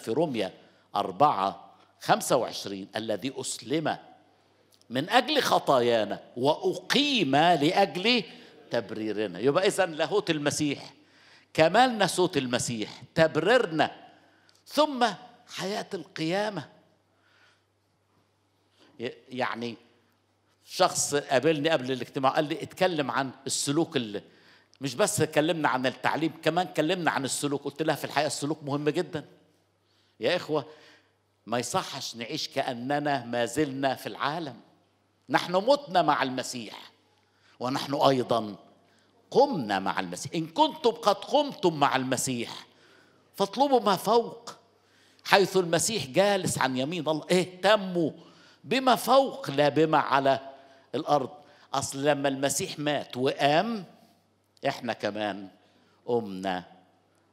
في روميا أربعة خمسة وعشرين الذي أسلم من أجل خطايانا وأقيم لأجل تبريرنا يبقى إذا لاهوت المسيح كمال نسوت المسيح تبريرنا ثم حياة القيامة يعني شخص قابلني قبل الاجتماع قال لي اتكلم عن السلوك اللي مش بس اتكلمنا عن التعليم كمان اتكلمنا عن السلوك قلت لها في الحقيقة السلوك مهم جداً يا إخوة ما يصحش نعيش كأننا ما زلنا في العالم نحن متنا مع المسيح ونحن أيضا قمنا مع المسيح إن كنتم قد قمتم مع المسيح فاطلبوا ما فوق حيث المسيح جالس عن يمين الله اهتموا بما فوق لا بما على الأرض أصل لما المسيح مات وقام احنا كمان قمنا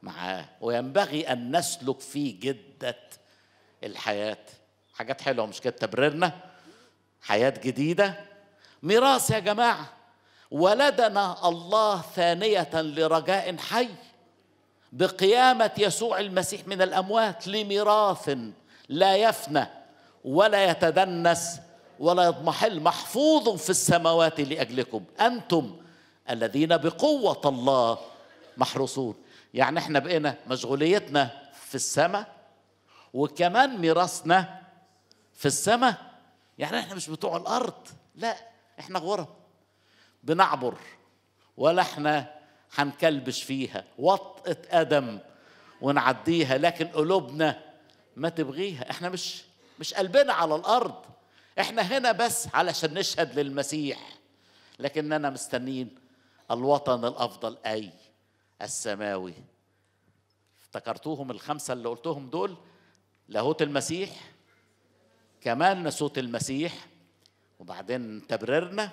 معاه وينبغي أن نسلك في جدة الحياة حاجات حلوة مش كده تبريرنا حياة جديدة ميراث يا جماعة ولدنا الله ثانية لرجاء حي بقيامة يسوع المسيح من الأموات لميراث لا يفنى ولا يتدنس ولا يضمحل محفوظ في السماوات لأجلكم أنتم الذين بقوة الله محروسون يعني احنا بقينا مشغوليتنا في السماء وكمان ميراثنا في السماء يعني احنا مش بتوع الارض لا احنا غرب بنعبر ولا احنا هنكلبش فيها وطئة ادم ونعديها لكن قلوبنا ما تبغيها احنا مش مش قلبنا على الارض احنا هنا بس علشان نشهد للمسيح لكننا مستنين الوطن الافضل اي السماوي افتكرتوهم الخمسة اللي قلتهم دول لاهوت المسيح كمان صوت المسيح وبعدين تبريرنا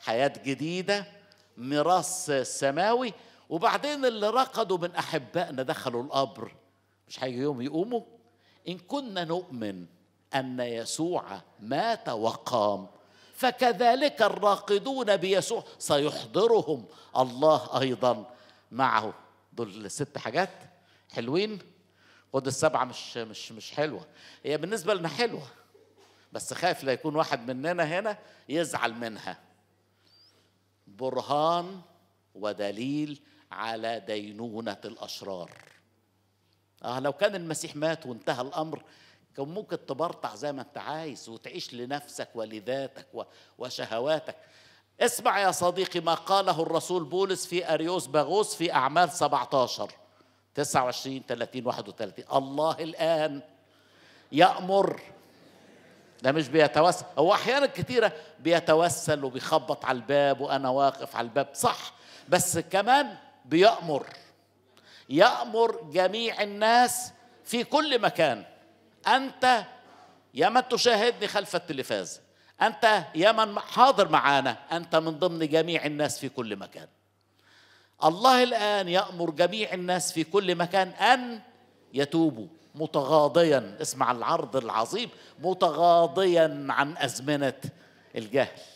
حياة جديدة ميراث سماوي وبعدين اللي رقدوا من أحبائنا دخلوا القبر مش هيجي يوم يقوموا إن كنا نؤمن أن يسوع مات وقام فكذلك الراقدون بيسوع سيحضرهم الله أيضا معه دول ست حاجات حلوين خد السبعة مش مش مش حلوة هي بالنسبة لنا حلوة بس خايف لا يكون واحد مننا هنا يزعل منها برهان ودليل على دينونة الأشرار آه لو كان المسيح مات وانتهى الأمر كان ممكن تبرطع زي ما انت عايز وتعيش لنفسك ولذاتك وشهواتك اسمع يا صديقي ما قاله الرسول بولس في أريوس باغوس في أعمال 17 29 30 31 الله الآن يأمر ده مش بيتوسل هو أحيانا كثيرة بيتوسل وبيخبط على الباب وأنا واقف على الباب صح بس كمان بيأمر يأمر جميع الناس في كل مكان أنت يا من تشاهدني خلف التلفاز أنت يا من حاضر معانا أنت من ضمن جميع الناس في كل مكان الله الآن يأمر جميع الناس في كل مكان أن يتوبوا متغاضيا اسمع العرض العظيم متغاضيا عن أزمنة الجهل